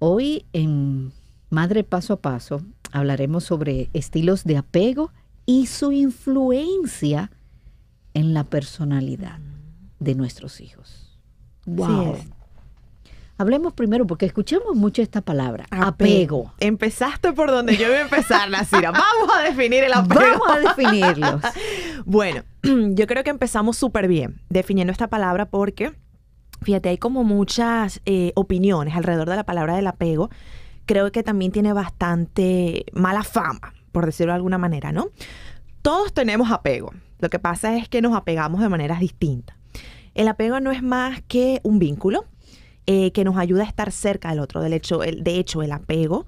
Hoy en Madre Paso a Paso hablaremos sobre estilos de apego y su influencia en la personalidad de nuestros hijos. Wow. Hablemos primero, porque escuchamos mucho esta palabra, apego. Empezaste por donde yo iba a empezar, Nasira. Vamos a definir el apego. Vamos a definirlos. bueno, yo creo que empezamos súper bien definiendo esta palabra porque Fíjate, hay como muchas eh, opiniones alrededor de la palabra del apego. Creo que también tiene bastante mala fama, por decirlo de alguna manera, ¿no? Todos tenemos apego. Lo que pasa es que nos apegamos de maneras distintas. El apego no es más que un vínculo eh, que nos ayuda a estar cerca del otro. hecho, de hecho, el apego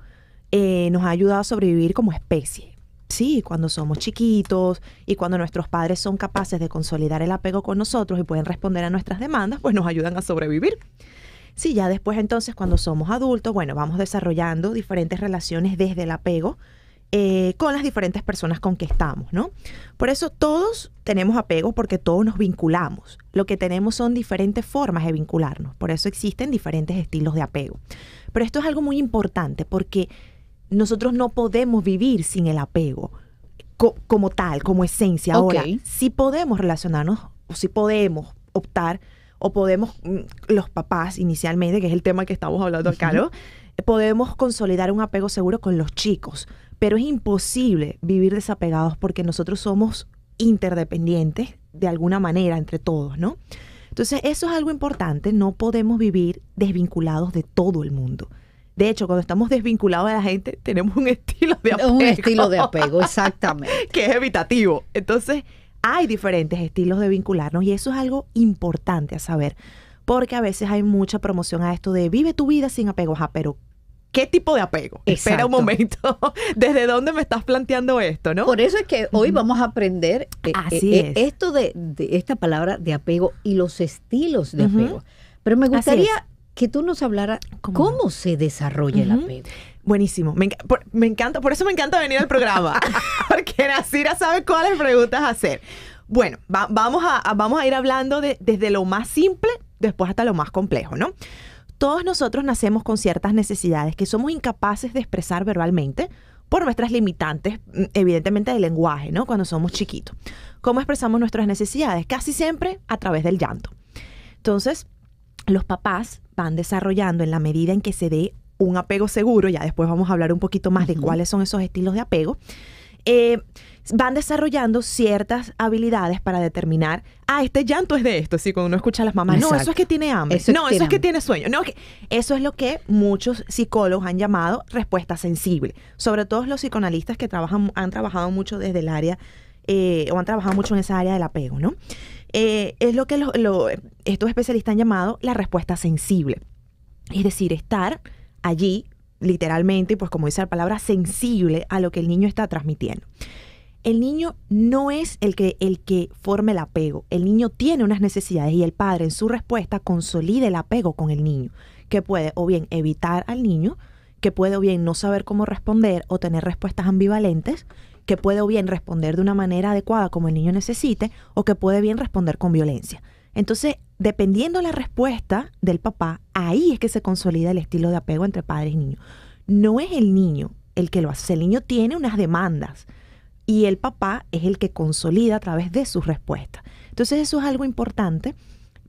eh, nos ha ayudado a sobrevivir como especie Sí, cuando somos chiquitos y cuando nuestros padres son capaces de consolidar el apego con nosotros y pueden responder a nuestras demandas, pues nos ayudan a sobrevivir. Sí, ya después entonces cuando somos adultos, bueno, vamos desarrollando diferentes relaciones desde el apego eh, con las diferentes personas con que estamos, ¿no? Por eso todos tenemos apego porque todos nos vinculamos. Lo que tenemos son diferentes formas de vincularnos. Por eso existen diferentes estilos de apego. Pero esto es algo muy importante porque nosotros no podemos vivir sin el apego como tal, como esencia. Ahora, si podemos relacionarnos o si podemos optar o podemos, mm, los papás inicialmente, que es el tema que estamos hablando acá, podemos consolidar un apego seguro con los chicos, pero es imposible vivir desapegados porque nosotros somos interdependientes de alguna manera entre todos, ¿no? Entonces, eso es algo importante, no podemos vivir desvinculados de todo el mundo. De hecho, cuando estamos desvinculados de la gente, tenemos un estilo de apego. Un estilo de apego, exactamente. que es evitativo. Entonces, hay diferentes estilos de vincularnos y eso es algo importante a saber, porque a veces hay mucha promoción a esto de vive tu vida sin apego, ah, pero ¿Qué tipo de apego? Espera un momento. ¿Desde dónde me estás planteando esto, no? Por eso es que hoy vamos a aprender eh, eh, eh, esto de, esta palabra de apego y los estilos de apego. Pero me gustaría que tú nos hablara cómo, se desarrolla la -huh. Buenísimo. Me, encanta, por eso me encanta venir al programa, porque Nasira sabe cuáles preguntas hacer. Bueno, vamos, a, vamos a ir hablando desde lo más simple, después hasta lo más complejo, ¿no? Todos nosotros nacemos con ciertas necesidades que somos incapaces de expresar verbalmente por nuestras limitantes, mm, evidentemente, del lenguaje, ¿no? Cuando somos chiquitos. ¿Cómo expresamos nuestras necesidades? Casi siempre a través del llanto. Entonces, los papás van desarrollando en la medida en que se dé un apego seguro, ya después vamos a hablar un poquito más de cuáles son esos estilos de apego, eh, van desarrollando ciertas habilidades para determinar, ah, este llanto es de esto, así cuando uno escucha a las mamás, no, eso es que tiene hambre, no, eso es que tiene sueño, no, eso es lo que muchos psicólogos han llamado respuesta sensible, sobre todo los psicoanalistas que trabajan, han trabajado mucho desde el área, eh, o han trabajado mucho en esa área del apego, ¿no? Eh, es lo que estos especialistas han llamado la respuesta sensible. Es decir, estar allí literalmente, pues como dice la palabra, sensible a lo que el niño está transmitiendo. El niño no es el que, el que forme el apego. El niño tiene unas necesidades y el padre en su respuesta consolida el apego con el niño, que puede o bien evitar al niño, que puede o bien no saber cómo responder o tener respuestas ambivalentes, que puede bien responder de una manera adecuada como el niño necesite o que puede bien responder con violencia. Entonces, dependiendo la respuesta del papá, ahí es que se consolida el estilo de apego entre padre y niño. No es el niño el que lo hace, el niño tiene unas demandas y el papá es el que consolida a través de sus respuestas. Entonces, eso es algo importante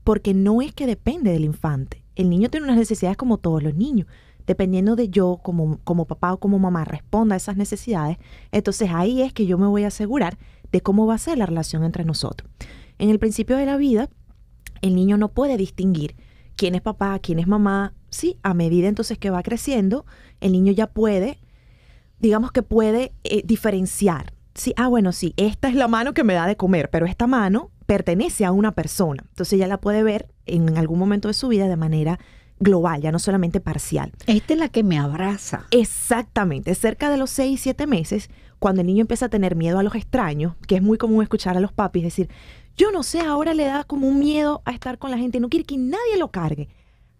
porque no es que depende del infante. El niño tiene unas necesidades como todos los niños dependiendo de yo como, como papá o como mamá responda a esas necesidades, entonces ahí es que yo me voy a asegurar de cómo va a ser la relación entre nosotros. En el principio de la vida, el niño no puede distinguir quién es papá, quién es mamá. Sí, a medida entonces que va creciendo, el niño ya puede, digamos que puede eh, diferenciar. Sí, ah, bueno, sí, esta es la mano que me da de comer, pero esta mano pertenece a una persona. Entonces ya la puede ver en algún momento de su vida de manera global, ya no solamente parcial. Esta es la que me abraza. Exactamente, cerca de los seis, y 7 meses, cuando el niño empieza a tener miedo a los extraños, que es muy común escuchar a los papis decir, yo no sé, ahora le da como un miedo a estar con la gente, no quiere que nadie lo cargue.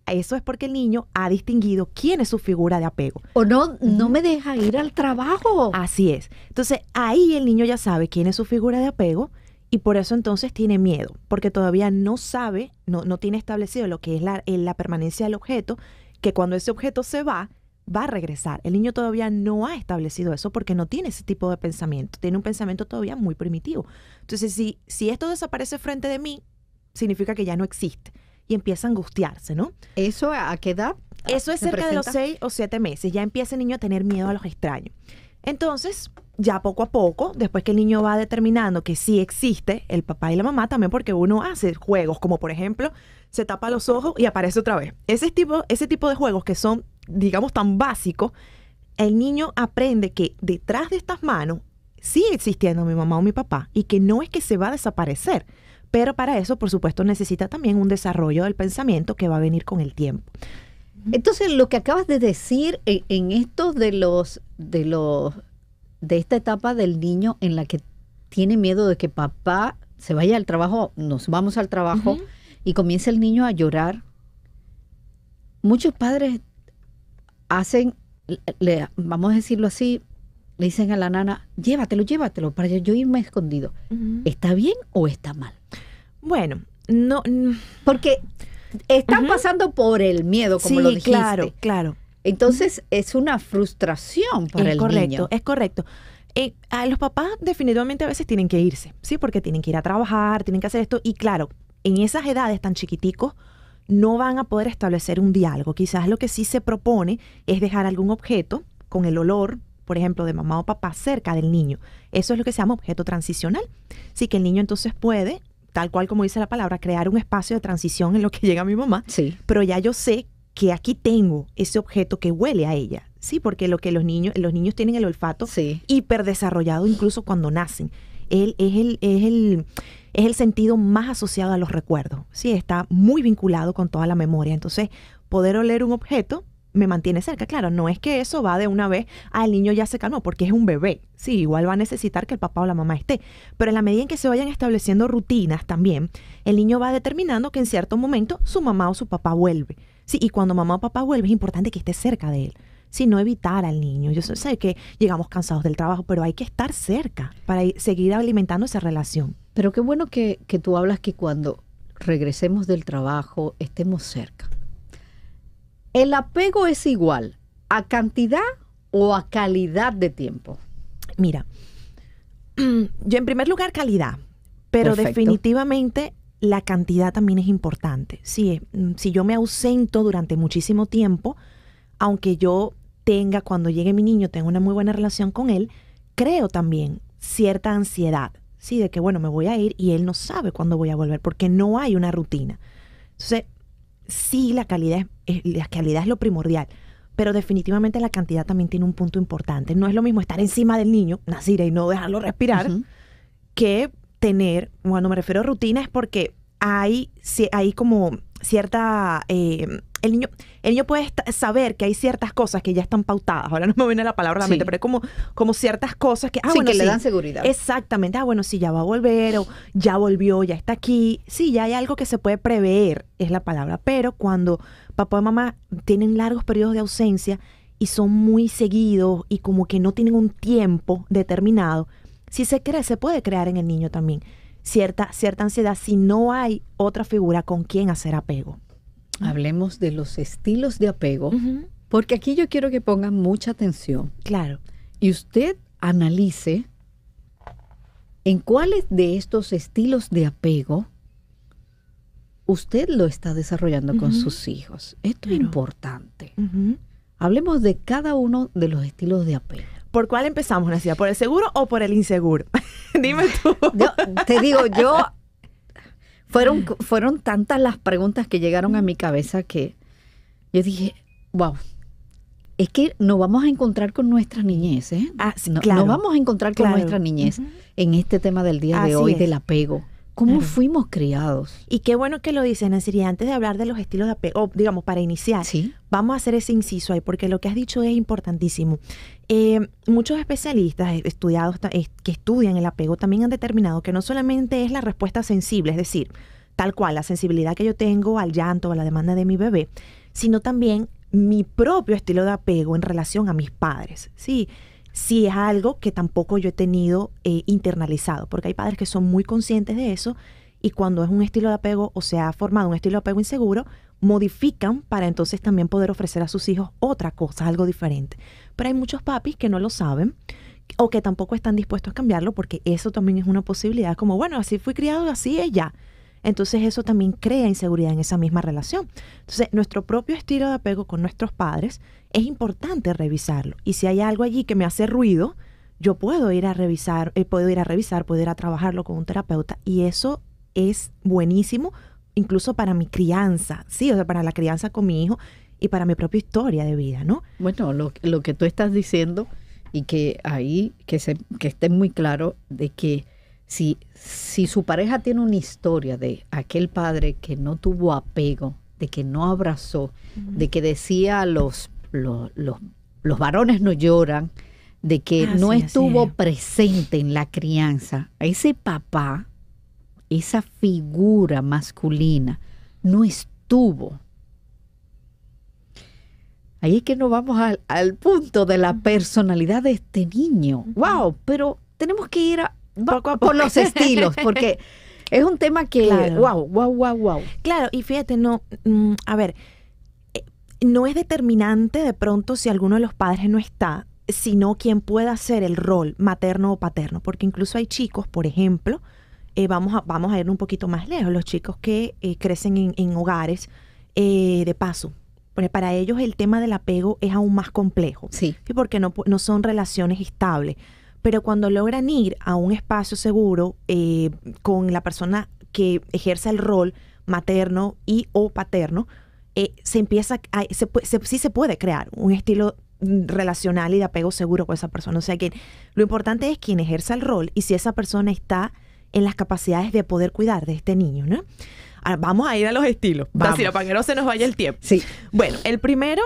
Eso es porque el niño ha distinguido quién es su figura de apego. O no, no me deja ir al trabajo. Así es. Entonces ahí el niño ya sabe quién es su figura de apego y por eso entonces tiene miedo, porque todavía no sabe, no, no tiene establecido lo que es la, eh, la permanencia del objeto, que cuando ese objeto se va, va a regresar. El niño todavía no ha establecido eso porque no tiene ese tipo de pensamiento, tiene un pensamiento todavía muy primitivo. Entonces, si, si esto desaparece frente de mí, significa que ya no existe y empieza a angustiarse, ¿no? ¿Eso a qué edad? Eso es cerca de los seis o siete meses, ya empieza el niño a tener miedo a los extraños. Entonces, ya poco a poco, después que el niño va determinando que sí existe el papá y la mamá, también porque uno hace juegos, como por ejemplo, se tapa los ojos y aparece otra vez. Ese tipo, ese tipo de juegos que son, digamos, tan básicos, el niño aprende que detrás de estas manos sigue existiendo mi mamá o mi papá y que no es que se va a desaparecer. Pero para eso, por supuesto, necesita también un desarrollo del pensamiento que va a venir con el tiempo. Entonces, lo que acabas de decir en, en esto de los, de los de esta etapa del niño en la que tiene miedo de que papá se vaya al trabajo, nos vamos al trabajo y comienza el niño a llorar. Muchos padres hacen, le, vamos a decirlo así, le dicen a la nana, llévatelo, llévatelo, para yo irme escondido. ¿Está bien o está mal? Bueno, no. Mm. Porque están pasando por el miedo, como lo dijiste. Claro, claro. Entonces es una frustración por el niño. Es correcto, es eh, correcto. los papás definitivamente a veces tienen que irse, ¿sí? Porque tienen que ir a trabajar, tienen que hacer esto. Y claro, en esas edades tan chiquiticos no van a poder establecer un diálogo. Quizás lo que sí se propone es dejar algún objeto con el olor, por ejemplo, de mamá o papá cerca del niño. Eso es lo que se llama objeto transicional. Sí, que el niño entonces puede, tal cual como dice la palabra, crear un espacio de transición en lo que llega mi mamá. Sí. Pero ya yo sé que aquí tengo ese objeto que huele a ella. Sí, porque lo que los niños, los niños tienen el olfato hiperdesarrollado incluso cuando nacen. Él es el, es el, es el sentido más asociado a los recuerdos. Sí, está muy vinculado con toda la memoria. Entonces, poder oler un objeto me mantiene cerca. Claro, no es que eso va de una vez al niño ya se calmó, porque es un bebé. Sí, igual va a necesitar que el papá o la mamá esté. Pero en la medida en que se vayan estableciendo rutinas también, el niño va determinando que en cierto momento su mamá o su papá vuelve. Sí, y cuando mamá o papá vuelve es importante que esté cerca de él. Sí, no evitar al niño. Yo sé que llegamos cansados del trabajo, pero hay que estar cerca para seguir alimentando esa relación. Pero qué bueno que, tú hablas que cuando regresemos del trabajo estemos cerca. ¿El apego es igual a cantidad o a calidad de tiempo? Mira, yo en primer lugar calidad, pero definitivamente la cantidad también es importante. Si, eh, mm, si yo me ausento durante muchísimo tiempo, aunque yo tenga, cuando llegue mi niño, tenga una muy buena relación con él, creo también cierta ansiedad, ¿sí? De que, bueno, me voy a ir y él no sabe cuándo voy a volver porque no hay una rutina. Entonces, sí, la calidad es, la calidad es lo primordial, pero definitivamente la cantidad también tiene un punto importante. No es lo mismo estar encima del niño, Nasira, y no dejarlo respirar, que tener, cuando me refiero a rutina, es porque hay, hay como cierta... Eh, el niño, el niño puede saber que hay ciertas cosas que ya están pautadas. Ahora no me viene la palabra a la mente, pero es como, como ciertas cosas que, ah, sí, que le dan seguridad. Exactamente. Ah, bueno, si ya va a volver, o ya volvió, ya está aquí. Sí, ya hay algo que se puede prever, es la palabra. Pero cuando papá y mamá tienen largos periodos de ausencia y son muy seguidos y como que no tienen un tiempo determinado, si se cree, se puede crear en el niño también cierta, cierta ansiedad si no hay otra figura con quien hacer apego. Hablemos de los estilos de apego, porque aquí yo quiero que pongan mucha atención. Claro. Y usted analice en cuáles de estos estilos de apego usted lo está desarrollando con sus hijos. Esto es importante. Hablemos de cada uno de los estilos de apego. ¿Por cuál empezamos, Nacida? ¿Por el seguro o por el inseguro? Dime tú. te digo, yo. Fueron, fueron tantas las preguntas que llegaron a mi cabeza que yo dije, wow, es que nos vamos a encontrar con nuestra niñez, ¿eh? Ah, sí, Nos vamos a encontrar con nuestra niñez en este tema del día de hoy, del apego cómo fuimos criados. Y qué bueno que lo dicen Nancy. antes de hablar de los estilos de apego, digamos, para iniciar, vamos a hacer ese inciso ahí, porque lo que has dicho es importantísimo. Eh, muchos especialistas e-, estudiados que estudian el apego también han determinado que no solamente es la respuesta sensible, es decir, tal cual, la sensibilidad que yo tengo al llanto o a la demanda de mi bebé, sino también mi propio estilo de apego en relación a mis padres. Sí, si es algo que tampoco yo he tenido eh, internalizado, porque hay padres que son muy conscientes de eso y cuando es un estilo de apego o se ha formado un estilo de apego inseguro, modifican para entonces también poder ofrecer a sus hijos otra cosa, algo diferente. Pero hay muchos papis que no lo saben o que tampoco están dispuestos a cambiarlo porque eso también es una posibilidad, como bueno, así fui criado, así es ya entonces eso también crea inseguridad en esa misma relación. Entonces, nuestro propio estilo de apego con nuestros padres es importante revisarlo. Y si hay algo allí que me hace ruido, yo puedo ir a revisar, eh, puedo ir a revisar, poder a trabajarlo con un terapeuta y eso es buenísimo incluso para mi crianza, sí, o sea, para la crianza con mi hijo y para mi propia historia de vida, ¿no? Bueno, lo, lo que tú estás diciendo y que ahí que, se, que esté muy claro de que si, si su pareja tiene una historia de aquel padre que no tuvo apego, de que no abrazó, de que decía los, los, los, varones no lloran, de que ah, no estuvo presente en la crianza, ese papá, esa figura masculina, no estuvo. Ahí es que nos vamos al, punto de la personalidad de este niño. ¡Wow! Pero tenemos que ir a, por los estilos, porque es un tema que, claro. wow, wow, wow, Claro, y fíjate, no, mm, a ver, eh, no es determinante de pronto si alguno de los padres no está, sino quien pueda hacer el rol materno o paterno, porque incluso hay chicos, por ejemplo, eh, vamos, a, vamos a ir un poquito más lejos, los chicos que eh, crecen en, hogares de paso, porque para ellos el tema del apego es aún más complejo. Sí. Porque no, no son relaciones estables pero cuando logran ir a un espacio seguro eh, con la persona que ejerce el rol materno y o paterno, eh, se empieza, sí se puede crear un estilo relacional y de apego seguro con esa persona. O sea que lo importante es quien ejerce el rol y si esa persona está en las capacidades de poder cuidar de este niño, ¿no? Ah, vamos a ir a los estilos. Vamos. Para se nos vaya el tiempo. Sí. Bueno, el primero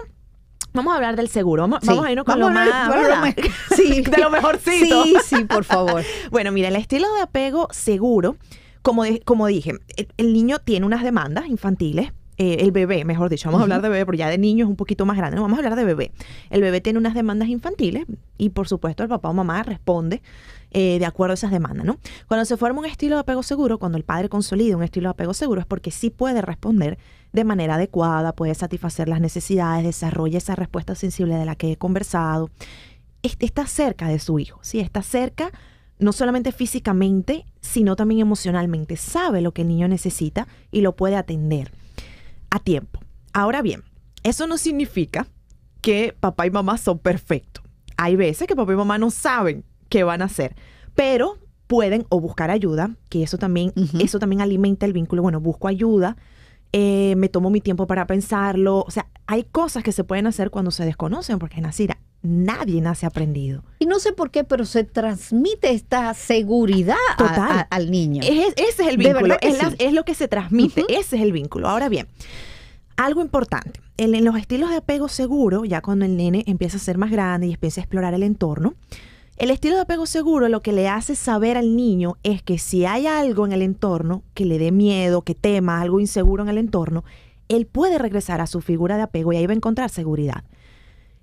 Vamos a hablar del seguro. Vamos, a irnos con lo más. sí. de lo mejorcito. Sí, sí, por favor. bueno, mira, el estilo de apego seguro, como, como dije, el, niño tiene unas demandas infantiles. Eh, el bebé, mejor dicho, vamos a hablar de bebé, pero ya de niño es un poquito más grande. No, vamos a hablar de bebé. El bebé tiene unas demandas infantiles y, por supuesto, el papá o mamá responde eh, de acuerdo a esas demandas, ¿no? Cuando se forma un estilo de apego seguro, cuando el padre consolida un estilo de apego seguro, es porque sí puede responder de manera adecuada, puede satisfacer las necesidades, desarrolla esa respuesta sensible de la que he conversado. está cerca de su hijo, si Está cerca no solamente físicamente, sino también emocionalmente. Sabe lo que el niño necesita y lo puede atender a tiempo. Ahora bien, eso no significa que papá y mamá son perfectos. Hay veces que papá y mamá no saben qué van a hacer, pero pueden o buscar ayuda, que eso también, eso también alimenta el vínculo. Bueno, busco ayuda, eh, me tomo mi tiempo para pensarlo. O sea, hay cosas que se pueden hacer cuando se desconocen, porque nacida nadie nace aprendido. Y no sé por qué, pero se transmite esta seguridad al niño. Es, ese es el vínculo, es, lo que se transmite, ese es el vínculo. Ahora bien, algo importante, en los estilos de apego seguro, ya cuando el nene empieza a ser más grande y empieza a explorar el entorno, el estilo de apego seguro lo que le hace saber al niño es que si hay algo en el entorno que le dé miedo, que tema, algo inseguro en el entorno, él puede regresar a su figura de apego y ahí va a encontrar seguridad.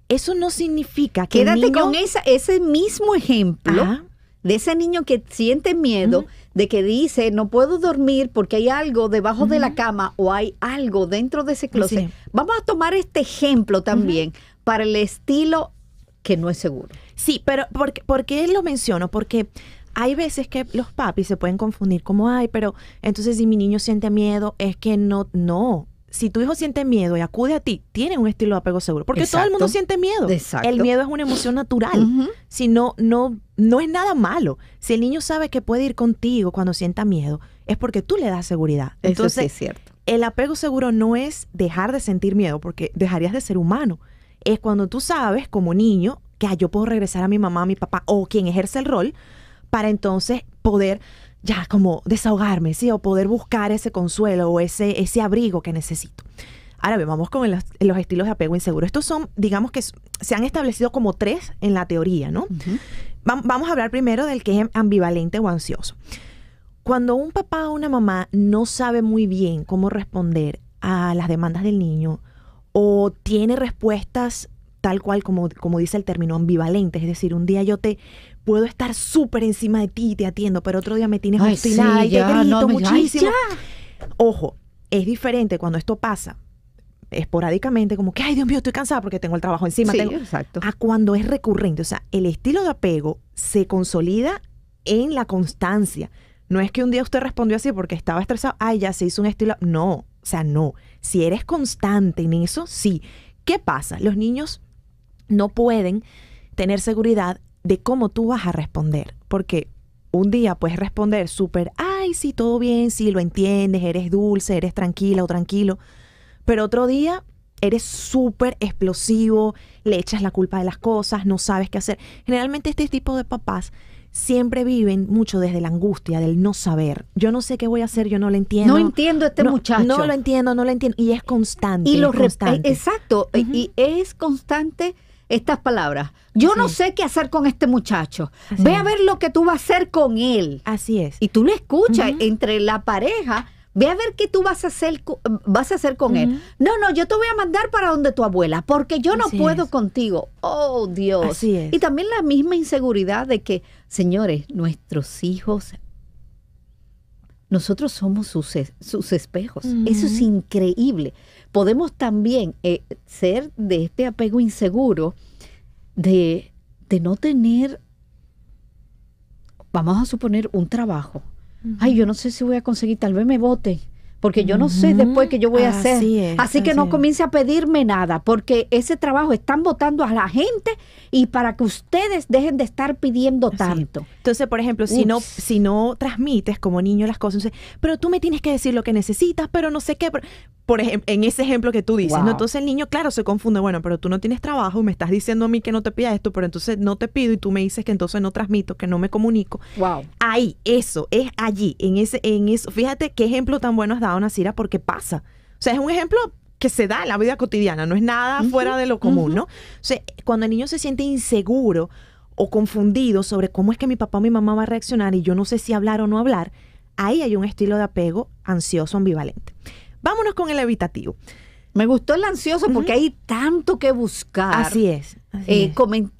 Eso no significa que... Quédate con ese mismo ejemplo de ese niño que siente miedo, de que dice, no puedo dormir porque hay algo debajo de la cama o hay algo dentro de ese closet. Vamos a tomar este ejemplo también para el estilo que no es seguro. Sí, pero ¿por, ¿por qué lo menciono? Porque hay veces que los papis se pueden confundir como, ay, pero entonces si mi niño siente miedo, es que no, no. Si tu hijo siente miedo y acude a ti, tiene un estilo de apego seguro. Porque todo el mundo siente miedo. Exacto. El miedo es una emoción natural. Si no, no, no es nada malo. Si el niño sabe que puede ir contigo cuando sienta miedo, es porque tú le das seguridad. Entonces, es cierto. El apego seguro no es dejar de sentir miedo, porque dejarías de ser humano. Es cuando tú sabes, como niño, ya, ah, yo puedo regresar a mi mamá, a mi papá o quien ejerce el rol para entonces poder ya como desahogarme, ¿sí? O poder buscar ese consuelo o ese, ese abrigo que necesito. Ahora bien, vamos con los, estilos de apego inseguro. Estos son, digamos que se han establecido como tres en la teoría, ¿no? vamos a hablar primero del que es ambivalente o ansioso. Cuando un papá o una mamá no sabe muy bien cómo responder a las demandas del niño o tiene respuestas tal cual como, como dice el término ambivalente, es decir, un día yo te puedo estar súper encima de ti y te atiendo, pero otro día me tienes ay, y grito muchísimo. Ojo, es diferente cuando esto pasa esporádicamente, como que, ay Dios mío, estoy cansada porque tengo el trabajo encima, sí, exacto. a cuando es recurrente. O sea, el estilo de apego se consolida en la constancia. No es que un día usted respondió así porque estaba estresado, ay, ya se hizo un estilo. No, o sea, no. Si eres constante en eso, sí. ¿Qué pasa? Los niños no pueden tener seguridad de cómo tú vas a responder, porque un día puedes responder súper, ay, sí, todo bien, sí, lo entiendes, eres dulce, eres tranquila o tranquilo, pero otro día eres súper explosivo, le echas la culpa de las cosas, no sabes qué hacer. Generalmente este tipo de papás siempre viven mucho desde la angustia del no saber. Yo no sé qué voy a hacer, yo no lo entiendo. No entiendo este muchacho. No lo entiendo, no lo entiendo. Y es constante. Y lo constante. E- exacto. Y es constante estas palabras. Yo no sé qué hacer con este muchacho. Ve a ver lo que tú vas a hacer con él. Así es. Y tú le escuchas entre la pareja. Ve a ver qué tú vas a hacer, con él. No, no, yo te voy a mandar para donde tu abuela, porque yo no puedo contigo. Oh, Dios. Así es. Y también la misma inseguridad de que, señores, nuestros hijos nosotros somos sus, espejos. Eso es increíble podemos también eh, ser de este apego inseguro, de, no tener, vamos a suponer, un trabajo. Ay, yo no sé si voy a conseguir, tal vez me voten, porque yo no sé después qué yo voy a hacer. así que no comience a pedirme nada, porque ese trabajo están votando a la gente y para que ustedes dejen de estar pidiendo tanto. Entonces, por ejemplo, si no, si no transmites como niño las cosas, pero tú me tienes que decir lo que necesitas, pero no sé qué por ejemplo, en ese ejemplo que tú dices, ¿no? Entonces el niño, claro, se confunde, bueno, pero tú no tienes trabajo me estás diciendo a mí que no te pida esto, pero entonces no te pido y tú me dices que entonces no transmito, que no me comunico. Wow. Ahí, eso, es allí, en ese, en eso. Fíjate qué ejemplo tan bueno has dado, Nasira, porque pasa. O sea, es un ejemplo que se da en la vida cotidiana, no es nada fuera de lo común, ¿no? O sea, cuando el niño se siente inseguro o confundido sobre cómo es que mi papá o mi mamá va a reaccionar y yo no sé si hablar o no hablar, ahí hay un estilo de apego ansioso ambivalente. Vámonos con el evitativo. Me gustó el ansioso porque hay tanto que buscar. Así es. Eh,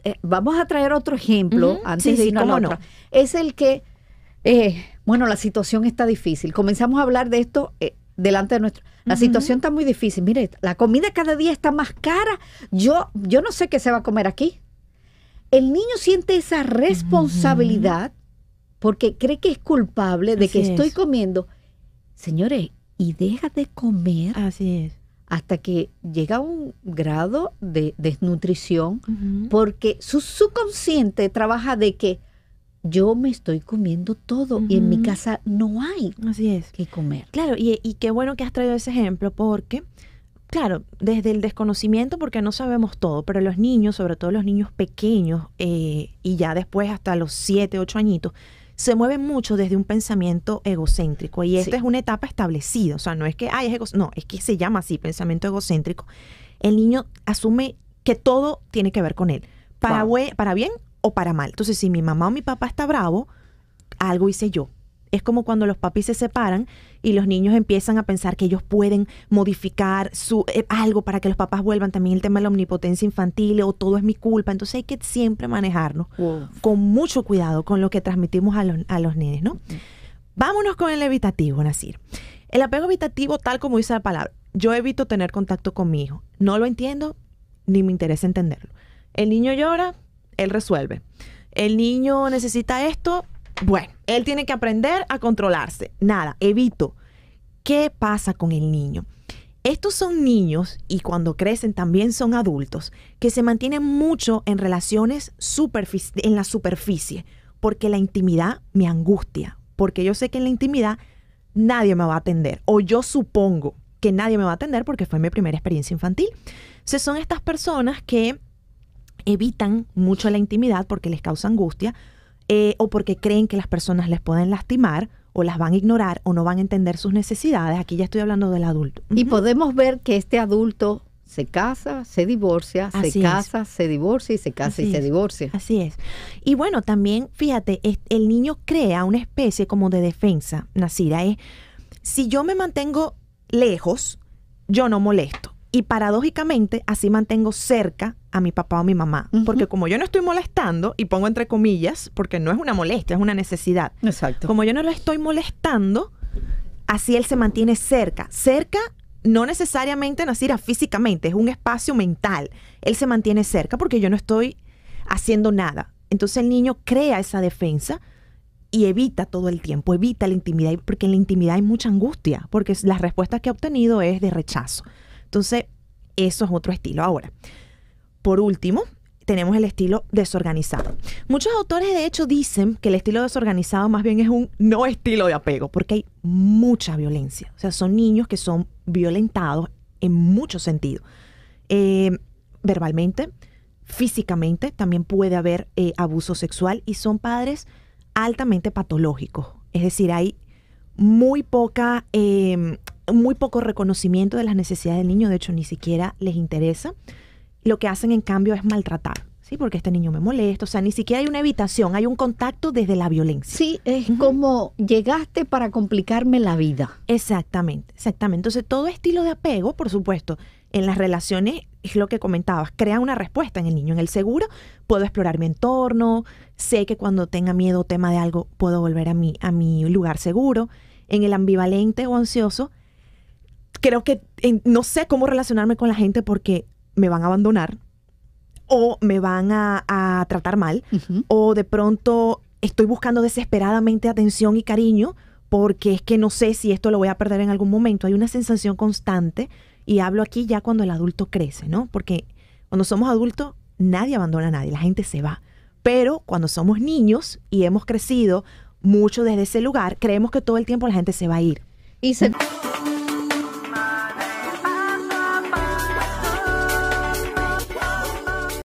eh, vamos a traer otro ejemplo antes de irnos sí, la Es el que, eh, bueno, la situación está difícil. Comenzamos a hablar de esto delante de nuestro. La situación está muy difícil. Mire, la comida cada día está más cara. Yo, yo no sé qué se va a comer aquí. El niño siente esa responsabilidad porque cree que es culpable de que estoy comiendo. Señores, y deja de comer. Así es. Hasta que llega a un grado de desnutrición, porque su subconsciente trabaja de que yo me estoy comiendo todo y en mi casa no hay Así es. que comer. Claro, y, qué bueno que has traído ese ejemplo, porque claro, desde el desconocimiento, porque no sabemos todo, pero los niños, sobre todo los niños pequeños eh, y ya después hasta los 7, 8 añitos, se mueve mucho desde un pensamiento egocéntrico. Y esta es una etapa establecida. O sea, no es que, ay, es No, es que se llama así, pensamiento egocéntrico. El niño asume que todo tiene que ver con él. Para, para bien o para mal. Entonces, si mi mamá o mi papá está bravo, algo hice yo es como cuando los papis se separan y los niños empiezan a pensar que ellos pueden modificar su, eh, algo para que los papás vuelvan. También el tema de la omnipotencia infantil o todo es mi culpa. Entonces hay que siempre manejarnos con mucho cuidado con lo que transmitimos a los, a nenes, ¿no? Vámonos con el evitativo, Nacir. El apego evitativo, tal como dice la palabra, yo evito tener contacto con mi hijo. No lo entiendo, ni me interesa entenderlo. El niño llora, él resuelve. El niño necesita esto, bueno, él tiene que aprender a controlarse. Nada, evito. ¿Qué pasa con el niño? Estos son niños y cuando crecen también son adultos que se mantienen mucho en relaciones en la superficie, porque la intimidad me angustia, porque yo sé que en la intimidad nadie me va a atender o yo supongo que nadie me va a atender porque fue mi primera experiencia infantil. se son estas personas que evitan mucho la intimidad porque les causa angustia, eh, o porque creen que las personas les pueden lastimar o las van a ignorar o no van a entender sus necesidades. Aquí ya estoy hablando del adulto. Y podemos ver que este adulto se casa, se divorcia, se casa, se divorcia y se casa y se divorcia. Así es. Y bueno, también fíjate, el niño crea una especie como de defensa, Nacida, es si yo me mantengo lejos, yo no molesto. Y paradójicamente, así mantengo cerca a mi papá o mi mamá. Porque como yo no estoy molestando, y pongo entre comillas, porque no es una molestia, es una necesidad. Exacto. Como yo no lo estoy molestando, así él se mantiene cerca. Cerca no necesariamente, naciera físicamente, es un espacio mental. Él se mantiene cerca porque yo no estoy haciendo nada. Entonces el niño crea esa defensa y evita todo el tiempo, evita la intimidad, porque en la intimidad hay mucha angustia, porque las respuestas que ha obtenido es de rechazo. Entonces, eso es otro estilo. Ahora, por último, tenemos el estilo desorganizado. Muchos autores, de hecho, dicen que el estilo desorganizado más bien es un no estilo de apego, porque hay mucha violencia. O sea, son niños que son violentados en muchos sentidos. Eh, verbalmente, físicamente, también puede haber eh, abuso sexual y son padres altamente patológicos. Es decir, hay muy poca em, muy poco reconocimiento de las necesidades del niño, de hecho ni siquiera les interesa. Lo que hacen en cambio es maltratar. Sí, porque este niño me molesta, o sea, ni siquiera hay una evitación, hay un contacto desde la violencia. Sí, es como llegaste para complicarme la vida. Exactamente, exactamente. Entonces, todo estilo de apego, por supuesto, en las relaciones es lo que comentabas, crea una respuesta en el niño. En el seguro puedo explorar mi entorno, sé que cuando tenga miedo o tema de algo puedo volver a mi, a mi lugar seguro. En el ambivalente o ansioso creo que no sé cómo relacionarme con la gente porque me van a abandonar o me van a, tratar mal o de pronto estoy buscando desesperadamente atención y cariño porque es que no sé si esto lo voy a perder en algún momento. Hay una sensación constante y hablo aquí ya cuando el adulto crece, ¿no? Porque cuando somos adultos nadie abandona a nadie, la gente se va. Pero cuando somos niños y hemos crecido mucho desde ese lugar, creemos que todo el tiempo la gente se va a ir. Y se... Mm.